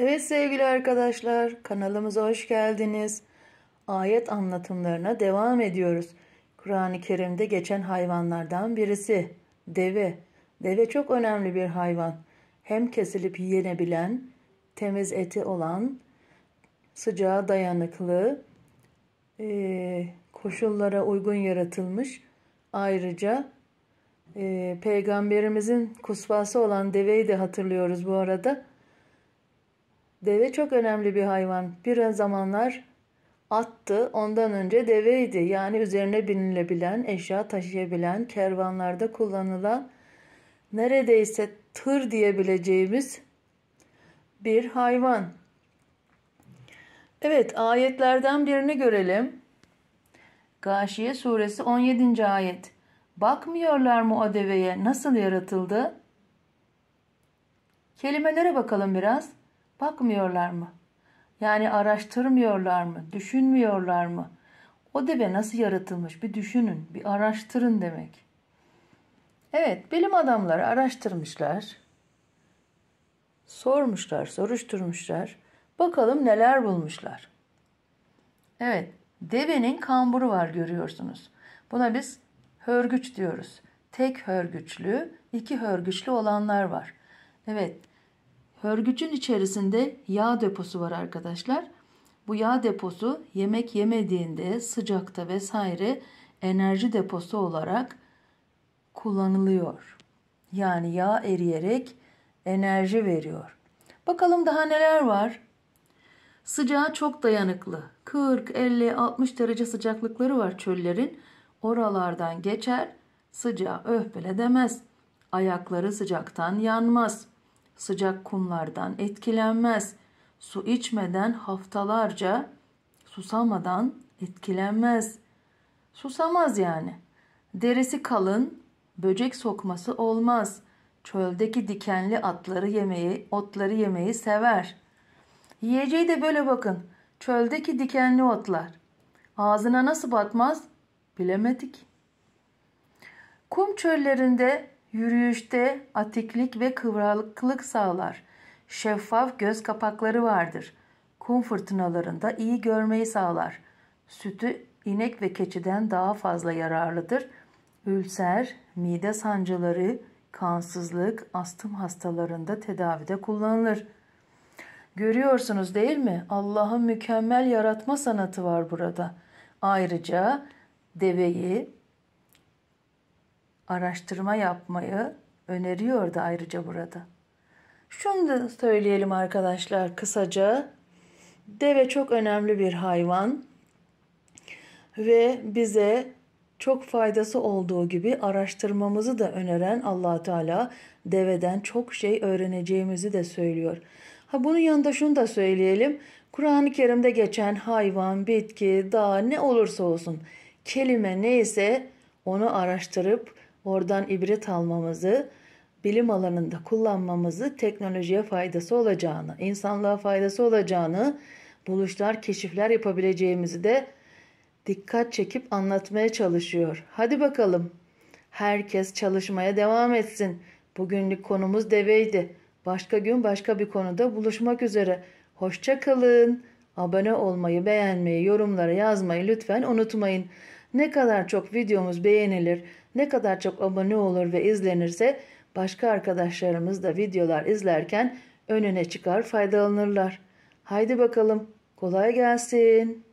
Evet sevgili arkadaşlar, kanalımıza hoş geldiniz. Ayet anlatımlarına devam ediyoruz. Kur'an-ı Kerim'de geçen hayvanlardan birisi deve. Deve çok önemli bir hayvan. Hem kesilip yenebilen, temiz eti olan, sıcağa dayanıklı, e, koşullara uygun yaratılmış. Ayrıca e, peygamberimizin kusvası olan deveyi de hatırlıyoruz bu arada. Deve çok önemli bir hayvan. Bir zamanlar attı, ondan önce deveydi. Yani üzerine binilebilen, eşya taşıyabilen, kervanlarda kullanılan, neredeyse tır diyebileceğimiz bir hayvan. Evet, ayetlerden birini görelim. Gâşiye suresi 17. ayet. Bakmıyorlar mı o deveye nasıl yaratıldı? Kelimelere bakalım biraz. Bakmıyorlar mı? Yani araştırmıyorlar mı? Düşünmüyorlar mı? O deve nasıl yaratılmış bir düşünün, bir araştırın demek. Evet, bilim adamları araştırmışlar. Sormuşlar, soruşturmuşlar. Bakalım neler bulmuşlar. Evet, devenin kamburu var görüyorsunuz. Buna biz hörgüç diyoruz. Tek hörgüçlü, iki hörgüçlü olanlar var. Evet, Hörgücün içerisinde yağ deposu var arkadaşlar. Bu yağ deposu yemek yemediğinde sıcakta vesaire enerji deposu olarak kullanılıyor. Yani yağ eriyerek enerji veriyor. Bakalım daha neler var? Sıcağa çok dayanıklı. 40, 50, 60 derece sıcaklıkları var çöllerin. Oralardan geçer, sıcağa öh bile demez. Ayakları sıcaktan yanmaz sıcak kumlardan etkilenmez. Su içmeden haftalarca susamadan etkilenmez. Susamaz yani. Derisi kalın, böcek sokması olmaz. Çöldeki dikenli atları yemeyi, otları yemeyi sever. Yiyeceği de böyle bakın. Çöldeki dikenli otlar. Ağzına nasıl batmaz bilemedik. Kum çöllerinde Yürüyüşte atiklik ve kıvralıklık sağlar. Şeffaf göz kapakları vardır. Kum fırtınalarında iyi görmeyi sağlar. Sütü inek ve keçiden daha fazla yararlıdır. Ülser, mide sancıları, kansızlık, astım hastalarında tedavide kullanılır. Görüyorsunuz değil mi? Allah'ın mükemmel yaratma sanatı var burada. Ayrıca deveyi, araştırma yapmayı öneriyor da ayrıca burada. Şunu da söyleyelim arkadaşlar kısaca. Deve çok önemli bir hayvan ve bize çok faydası olduğu gibi araştırmamızı da öneren allah Teala deveden çok şey öğreneceğimizi de söylüyor. Ha bunun yanında şunu da söyleyelim. Kur'an-ı Kerim'de geçen hayvan, bitki, dağ ne olursa olsun kelime neyse onu araştırıp oradan ibret almamızı, bilim alanında kullanmamızı teknolojiye faydası olacağını, insanlığa faydası olacağını, buluşlar, keşifler yapabileceğimizi de dikkat çekip anlatmaya çalışıyor. Hadi bakalım. Herkes çalışmaya devam etsin. Bugünlük konumuz deveydi. Başka gün başka bir konuda buluşmak üzere. Hoşça kalın. Abone olmayı, beğenmeyi, yorumlara yazmayı lütfen unutmayın. Ne kadar çok videomuz beğenilir, ne kadar çok abone olur ve izlenirse başka arkadaşlarımız da videolar izlerken önüne çıkar faydalanırlar. Haydi bakalım kolay gelsin.